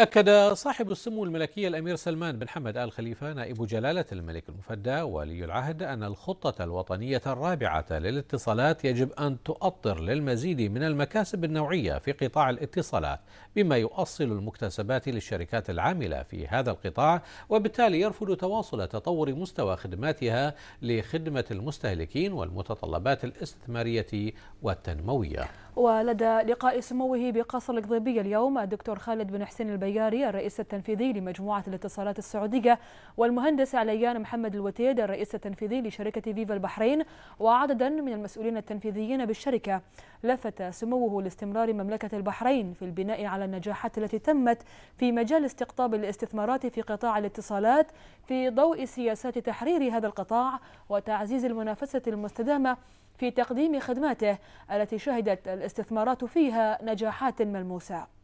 أكد صاحب السمو الملكي الأمير سلمان بن حمد آل خليفة نائب جلالة الملك المفدى ولي العهد أن الخطة الوطنية الرابعة للاتصالات يجب أن تؤطر للمزيد من المكاسب النوعية في قطاع الاتصالات بما يؤصل المكتسبات للشركات العاملة في هذا القطاع وبالتالي يرفض تواصل تطور مستوى خدماتها لخدمة المستهلكين والمتطلبات الاستثمارية والتنموية ولدى لقاء سموه بقصر القضيبية اليوم الدكتور خالد بن حسين البي الطياري الرئيس التنفيذي لمجموعة الاتصالات السعودية والمهندس عليان محمد الوتيد الرئيس التنفيذي لشركة فيفا البحرين وعددا من المسؤولين التنفيذيين بالشركة لفت سموه لاستمرار مملكة البحرين في البناء على النجاحات التي تمت في مجال استقطاب الاستثمارات في قطاع الاتصالات في ضوء سياسات تحرير هذا القطاع وتعزيز المنافسة المستدامة في تقديم خدماته التي شهدت الاستثمارات فيها نجاحات ملموسه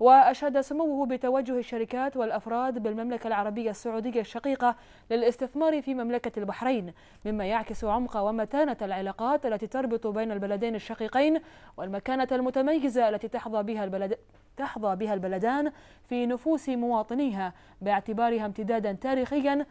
وأشاد سموه بتوجه الشركات والأفراد بالمملكة العربية السعودية الشقيقة للاستثمار في مملكة البحرين مما يعكس عمق ومتانة العلاقات التي تربط بين البلدين الشقيقين والمكانة المتميزة التي تحظى بها البلد تحظى بها البلدان في نفوس مواطنيها باعتبارها امتدادا تاريخيا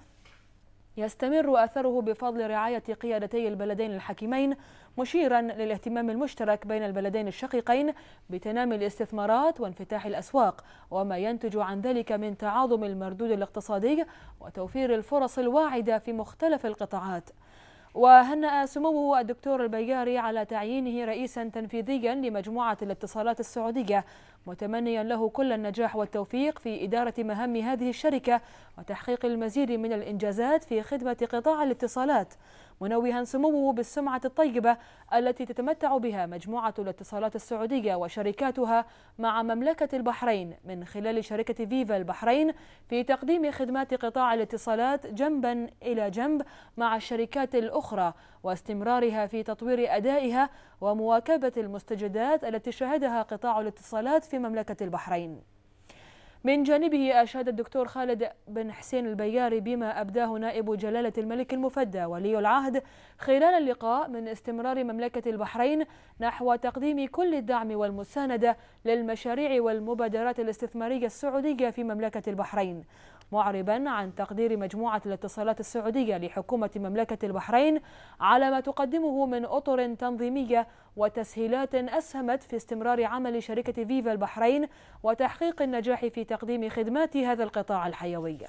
يستمر أثره بفضل رعاية قيادتي البلدين الحكيمين مشيرا للاهتمام المشترك بين البلدين الشقيقين بتنامي الاستثمارات وانفتاح الأسواق وما ينتج عن ذلك من تعاظم المردود الاقتصادي وتوفير الفرص الواعدة في مختلف القطاعات وهنأ سموه الدكتور البياري على تعيينه رئيسا تنفيذيا لمجموعة الاتصالات السعودية متمنيا له كل النجاح والتوفيق في إدارة مهام هذه الشركة وتحقيق المزيد من الإنجازات في خدمة قطاع الاتصالات منوها سموه بالسمعة الطيبة التي تتمتع بها مجموعة الاتصالات السعودية وشركاتها مع مملكة البحرين من خلال شركة فيفا البحرين في تقديم خدمات قطاع الاتصالات جنبا إلى جنب مع الشركات الأخرى واستمرارها في تطوير أدائها ومواكبة المستجدات التي شهدها قطاع الاتصالات في مملكة البحرين من جانبه أشاد الدكتور خالد بن حسين البياري بما أبداه نائب جلالة الملك المفدى ولي العهد خلال اللقاء من استمرار مملكة البحرين نحو تقديم كل الدعم والمساندة للمشاريع والمبادرات الاستثمارية السعودية في مملكة البحرين معربا عن تقدير مجموعة الاتصالات السعودية لحكومة مملكة البحرين على ما تقدمه من أطر تنظيمية وتسهيلات أسهمت في استمرار عمل شركة فيفا البحرين وتحقيق النجاح في تقديم خدمات هذا القطاع الحيوي